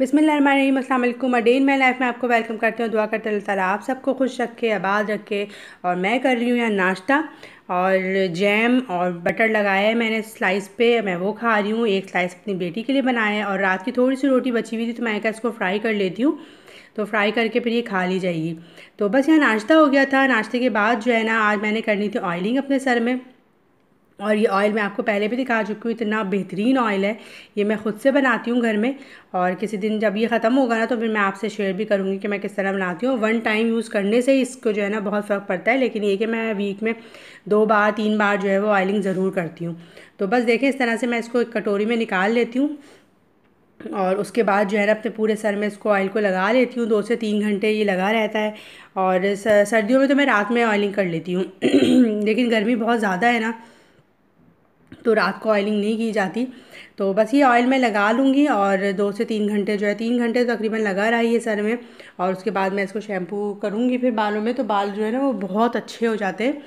बिसमीम अडेन मैं लाइफ में आपको वेलकम करती हूँ दुआ करते अल्लाह आप सबको खुश रखे आबाद रखे और मैं कर रही हूँ यहाँ नाश्ता और जैम और बटर लगाया है मैंने स्लाइस पे मैं वो खा रही हूँ एक स्लाइस अपनी बेटी के लिए बनाया है और रात की थोड़ी सी रोटी बची हुई थी तो मैं क्या इसको फ्राई कर लेती हूँ तो फ्राई करके फिर ये खा ली जाएगी तो बस यहाँ नाश्ता हो गया था नाश्ते के बाद जो है ना आज मैंने करनी थी ऑयलिंग अपने सर में और ये ऑयल मैं आपको पहले भी दिखा चुकी हूँ इतना बेहतरीन ऑयल है ये मैं ख़ुद से बनाती हूँ घर में और किसी दिन जब ये ख़त्म होगा ना तो फिर मैं आपसे शेयर भी करूँगी कि मैं किस तरह बनाती हूँ वन टाइम यूज़ करने से ही इसको जो है ना बहुत फ़र्क पड़ता है लेकिन ये कि मैं वीक में दो बार तीन बार जो है वो ऑयलिंग ज़रूर करती हूँ तो बस देखें इस तरह से मैं इसको एक कटोरी में निकाल लेती हूँ और उसके बाद जो है ना अपने पूरे सर में इसको ऑयल को लगा लेती हूँ दो से तीन घंटे ये लगा रहता है और सर्दियों में तो मैं रात में ऑयलिंग कर लेती हूँ लेकिन गर्मी बहुत ज़्यादा है ना तो रात को ऑयलिंग नहीं की जाती तो बस ये ऑयल मैं लगा लूँगी और दो से तीन घंटे जो है तीन घंटे तकरीबन लगा रहा है ये सर में और उसके बाद मैं इसको शैम्पू करूँगी फिर बालों में तो बाल जो है ना वो बहुत अच्छे हो जाते हैं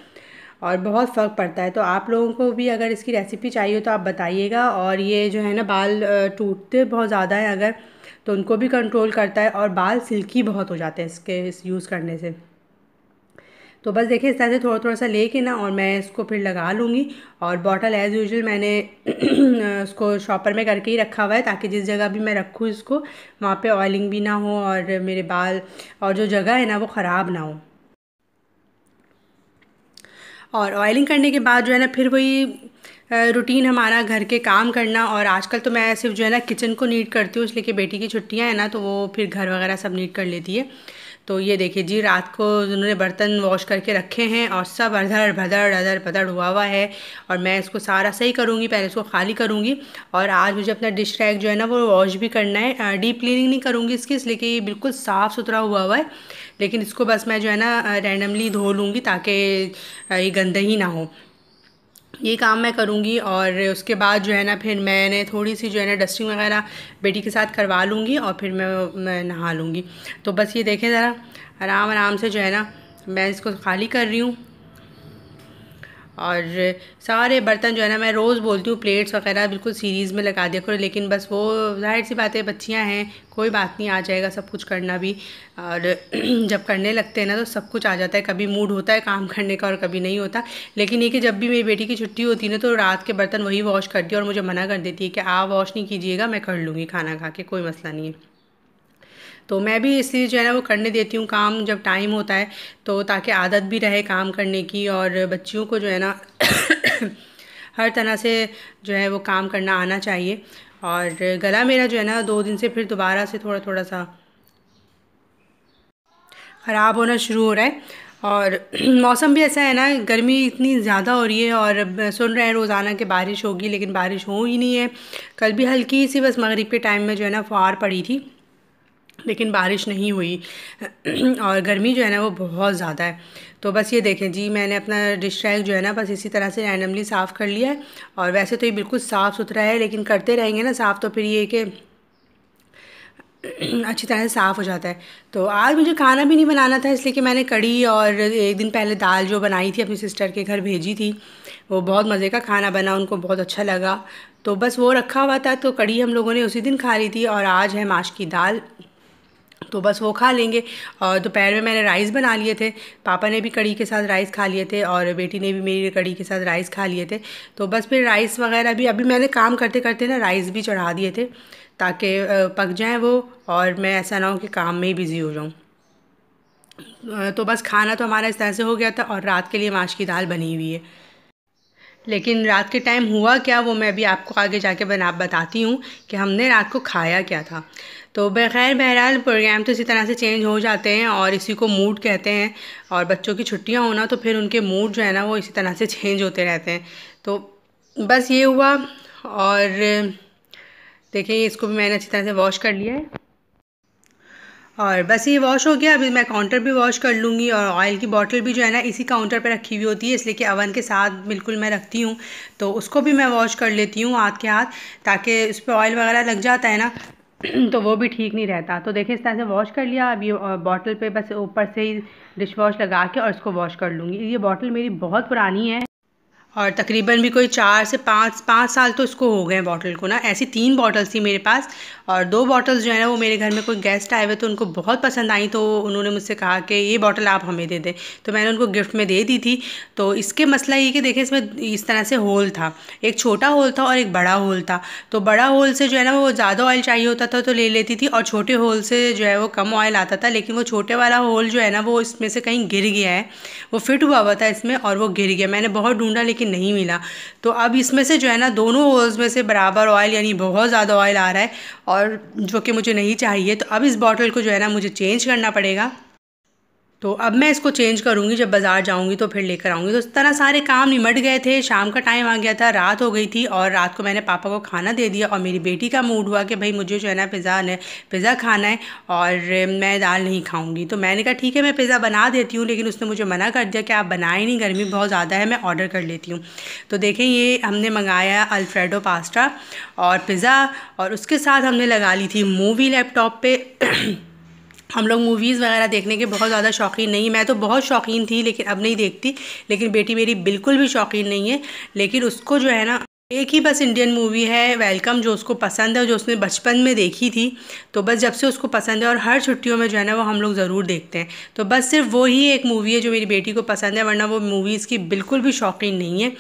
और बहुत फ़र्क पड़ता है तो आप लोगों को भी अगर इसकी रेसिपी चाहिए तो आप बताइएगा और ये जो है ना बाल टूटते बहुत ज़्यादा है अगर तो उनको भी कंट्रोल करता है और बाल सिल्की बहुत हो जाते हैं इसके इस यूज़ करने से तो बस देखिए इस तरह से थोड़ा थोड़ा सा लेके ना और मैं इसको फिर लगा लूँगी और बॉटल एज़ यूजल मैंने उसको शॉपर में करके ही रखा हुआ है ताकि जिस जगह भी मैं रखूँ इसको वहाँ पे ऑयलिंग भी ना हो और मेरे बाल और जो जगह है ना वो ख़राब ना हो और ऑयलिंग करने के बाद जो है ना फिर वही रूटीन हमारा घर के काम करना और आजकल तो मैं सिर्फ जो है ना किचन को नीट करती हूँ इसलिए कि बेटी की छुट्टियाँ हैं ना तो वो फिर घर वगैरह सब नीट कर लेती है तो ये देखिए जी रात को उन्होंने बर्तन वॉश करके रखे हैं और सब अधर भदड़ अधर पदड़ हुआ हुआ है और मैं इसको सारा सही करूँगी पहले इसको खाली करूँगी और आज मुझे अपना डिश रैक जो है ना वो वॉश भी करना है डीप क्लीनिंग नहीं करूँगी इसकी इसलिए कि बिल्कुल साफ़ सुथरा हुआ हुआ है लेकिन इसको बस मैं जो है ना रैंडमली धो लूँगी ताकि ये गंदे ही ना हो ये काम मैं करूँगी और उसके बाद जो है ना फिर मैंने थोड़ी सी जो है ना डस्टिंग वगैरह बेटी के साथ करवा लूँगी और फिर मैं, मैं नहा लूँगी तो बस ये देखें ज़रा आराम आराम से जो है ना मैं इसको खाली कर रही हूँ और सारे बर्तन जो है ना मैं रोज़ बोलती हूँ प्लेट्स वगैरह बिल्कुल सीरीज़ में लगा दिया करो लेकिन बस वो जाहिर सी बात है बच्चियाँ हैं कोई बात नहीं आ जाएगा सब कुछ करना भी और जब करने लगते हैं ना तो सब कुछ आ जाता है कभी मूड होता है काम करने का और कभी नहीं होता लेकिन ये कि जब भी मेरी बेटी की छुट्टी होती है ना तो रात के बर्तन वही वॉश करती है और मुझे मना कर देती है कि आप वॉश नहीं कीजिएगा मैं कर लूँगी खाना खा के कोई मसला नहीं है तो मैं भी इसलिए जो है ना वो करने देती हूँ काम जब टाइम होता है तो ताकि आदत भी रहे काम करने की और बच्चियों को जो है ना हर तरह से जो है वो काम करना आना चाहिए और गला मेरा जो है ना दो दिन से फिर दोबारा से थोड़ा थोड़ा सा ख़राब होना शुरू हो रहा है और मौसम भी ऐसा है ना गर्मी इतनी ज़्यादा हो रही है और सुन रहे हैं रोज़ाना कि बारिश होगी लेकिन बारिश हो ही नहीं है कल भी हल्की सी बस मगरिब के टाइम में जो है ना फुहार पड़ी थी लेकिन बारिश नहीं हुई और गर्मी जो है ना वो बहुत ज़्यादा है तो बस ये देखें जी मैंने अपना डिश ट्रैक जो है ना बस इसी तरह से रैंडमली साफ़ कर लिया है और वैसे तो ये बिल्कुल साफ़ सुथरा है लेकिन करते रहेंगे ना साफ़ तो फिर ये कि अच्छी तरह से साफ़ हो जाता है तो आज मुझे खाना भी नहीं बनाना था इसलिए कि मैंने कड़ी और एक दिन पहले दाल जो बनाई थी अपनी सिस्टर के घर भेजी थी वो बहुत मज़े का खाना बना उनको बहुत अच्छा लगा तो बस वो रखा हुआ था तो कड़ी हम लोगों ने उसी दिन खा ली थी और आज है माश की दाल तो बस वो खा लेंगे और दोपहर में मैंने राइस बना लिए थे पापा ने भी कड़ी के साथ राइस खा लिए थे और बेटी ने भी मेरी कड़ी के साथ राइस खा लिए थे तो बस फिर राइस वगैरह भी अभी मैंने काम करते करते ना राइस भी चढ़ा दिए थे ताकि पक जाएँ वो और मैं ऐसा ना हो कि काम में ही बिज़ी हो जाऊँ तो बस खाना तो हमारा इस तरह से हो गया था और रात के लिए माश की दाल बनी हुई है लेकिन रात के टाइम हुआ क्या वो मैं भी आपको आगे जाके बना बताती हूँ कि हमने रात को खाया क्या था तो बखैर बहरहाल प्रोग्राम तो इसी तरह से चेंज हो जाते हैं और इसी को मूड कहते हैं और बच्चों की छुट्टियाँ होना तो फिर उनके मूड जो है ना वो इसी तरह से चेंज होते रहते हैं तो बस ये हुआ और देखिए इसको भी मैंने अच्छी तरह से वॉश कर लिया है और बस ये वॉश हो गया अभी मैं काउंटर भी वॉश कर लूँगी और ऑयल की बॉटल भी जो है ना इसी काउंटर पर रखी हुई होती है इसलिए कि अवन के साथ बिल्कुल मैं रखती हूँ तो उसको भी मैं वॉश कर लेती हूँ हाथ के हाथ ताकि उस पर ऑयल वगैरह लग जाता है ना तो वो भी ठीक नहीं रहता तो देखिए इस तरह से वॉश कर लिया अब ये बॉटल पे बस ऊपर से ही डिश वॉश लगा के और इसको वॉश कर लूँगी ये बॉटल मेरी बहुत पुरानी है और तकरीबन भी कोई चार से पाँच पाँच साल तो इसको हो गए हैं बॉटल को ना ऐसी तीन बॉटल्स थी मेरे पास और दो बॉटल्स जो है ना वो मेरे घर में कोई गेस्ट आए हुए तो उनको बहुत पसंद आई तो उन्होंने मुझसे कहा कि ये बॉटल आप हमें दे दें तो मैंने उनको गिफ्ट में दे दी थी तो इसके मसला ये कि देखें इसमें इस तरह से होल था एक छोटा होल था और एक बड़ा होल था तो बड़ा होल से जो है ना वो ज़्यादा ऑयल चाहिए होता था तो ले लेती थी और छोटे होल से जो है वो कम ऑयल आता था लेकिन वो छोटे वाला होल जो है ना वो इसमें से कहीं गिर गया है वो फिट हुआ हुआ था इसमें और वो गिर गया मैंने बहुत ढूंढा लेकिन लेकिन नहीं मिला तो अब इसमें से जो है ना दोनों होल्स में से बराबर ऑयल यानी बहुत ज़्यादा ऑयल आ रहा है और जो कि मुझे नहीं चाहिए तो अब इस बॉटल को जो है ना मुझे चेंज करना पड़ेगा तो अब मैं इसको चेंज करूँगी जब बाज़ार जाऊँगी तो फिर लेकर आऊँगी तो इस तरह सारे काम निमट गए थे शाम का टाइम आ गया था रात हो गई थी और रात को मैंने पापा को खाना दे दिया और मेरी बेटी का मूड हुआ कि भाई मुझे जो है ना पिज़्ज़ा ने पिज़्ज़ा खाना है और मैं दाल नहीं खाऊँगी तो मैंने कहा ठीक है मैं पिज़्ज़ा बना देती हूँ लेकिन उसने मुझे मना कर दिया कि आप बनाए नहीं गर्मी बहुत ज़्यादा है मैं ऑर्डर कर लेती हूँ तो देखें ये हमने मंगाया अल्फ्रेडो पास्ता और पिज़्ज़ा और उसके साथ हमने लगा ली थी मूवी लैपटॉप पर हम लोग मूवीज़ वगैरह देखने के बहुत ज़्यादा शौकीन नहीं मैं तो बहुत शौकीन थी लेकिन अब नहीं देखती लेकिन बेटी मेरी बिल्कुल भी शौकीन नहीं है लेकिन उसको जो है ना एक ही बस इंडियन मूवी है वेलकम जो उसको पसंद है जो उसने बचपन में देखी थी तो बस जब से उसको पसंद है और हर छुट्टियों में जो है ना वो हम लोग ज़रूर देखते हैं तो बस सिर्फ वो ही एक मूवी है जो मेरी बेटी को पसंद है वरना वो मूवीज़ की बिल्कुल भी शौकीन नहीं है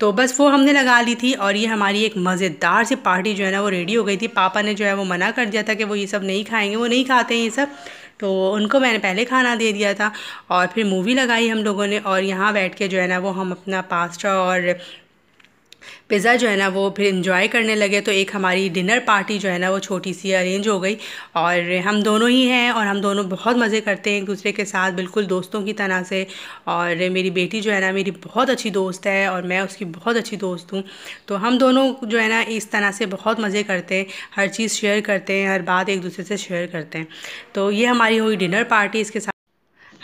तो बस वो हमने लगा ली थी और ये हमारी एक मज़ेदार सी पार्टी जो है ना वो रेडी हो गई थी पापा ने जो है वो मना कर दिया था कि वो ये सब नहीं खाएँगे वो नहीं खाते हैं ये सब तो उनको मैंने पहले खाना दे दिया था और फिर मूवी लगाई हम लोगों ने और यहाँ बैठ के जो है ना वो हम अपना पास्ता और पिज़्ज़ा जो है ना वो फिर इन्जॉय करने लगे तो एक हमारी डिनर पार्टी जो है ना वो छोटी सी अरेंज हो गई और हम दोनों ही हैं और हम दोनों बहुत मज़े करते हैं एक दूसरे के साथ बिल्कुल दोस्तों की तरह से और मेरी बेटी जो है ना मेरी बहुत अच्छी दोस्त है और मैं उसकी बहुत अच्छी दोस्त हूँ तो हम दोनों जो है ना इस तरह से बहुत मज़े करते हैं हर चीज़ शेयर करते हैं हर बात एक दूसरे से शेयर करते हैं तो ये हमारी हुई डिनर पार्टी इसके साथ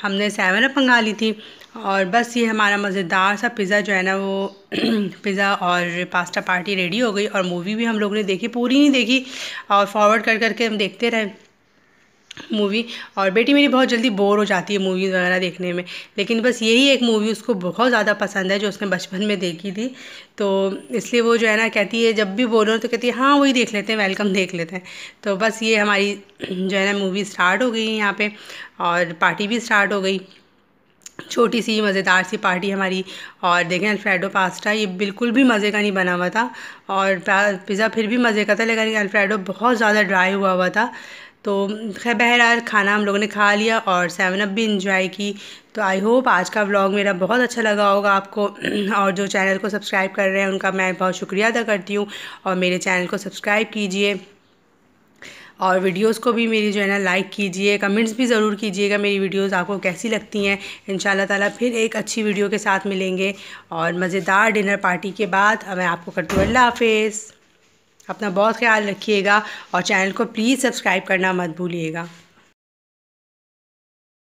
हमने सेवन अप मंगा ली थी और बस ये हमारा मज़ेदार सा पिज़्ज़ा जो है ना वो पिज़्ज़ा और पास्ता पार्टी रेडी हो गई और मूवी भी हम लोग ने देखी पूरी नहीं देखी और फॉरवर्ड कर करके हम देखते रहे मूवी और बेटी मेरी बहुत जल्दी बोर हो जाती है मूवीज़ वगैरह देखने में लेकिन बस यही एक मूवी उसको बहुत ज़्यादा पसंद है जो उसने बचपन में देखी थी तो इसलिए वो जो है ना कहती है जब भी बोलो तो कहती है हाँ वही देख लेते हैं वेलकम देख लेते हैं तो बस ये हमारी जो है ना मूवी स्टार्ट हो गई यहाँ पर और पार्टी भी स्टार्ट हो गई छोटी सी मज़ेदार सी पार्टी हमारी और देखें अल्फ्रेडो पास्ता ये बिल्कुल भी मज़े का नहीं बना हुआ था और पिज़्ज़ा फिर भी मज़े का था लेकिन अल्फ्रेडो बहुत ज़्यादा ड्राई हुआ हुआ था तो खैर बहरहाल खाना हम लोगों ने खा लिया और सेवन अप भी इंजॉय की तो आई होप आज का व्लॉग मेरा बहुत अच्छा लगा होगा आपको और जो चैनल को सब्सक्राइब कर रहे हैं उनका मैं बहुत शुक्रिया अदा करती हूँ और मेरे चैनल को सब्सक्राइब कीजिए और वीडियोस को भी मेरी जो है ना लाइक कीजिए कमेंट्स भी ज़रूर कीजिएगा मेरी वीडियोस आपको कैसी लगती हैं इन ताला फिर एक अच्छी वीडियो के साथ मिलेंगे और मज़ेदार डिनर पार्टी के बाद मैं आपको करती हूँ अल्लाह हाफिज़ अपना बहुत ख्याल रखिएगा और चैनल को प्लीज़ सब्सक्राइब करना मत भूलिएगा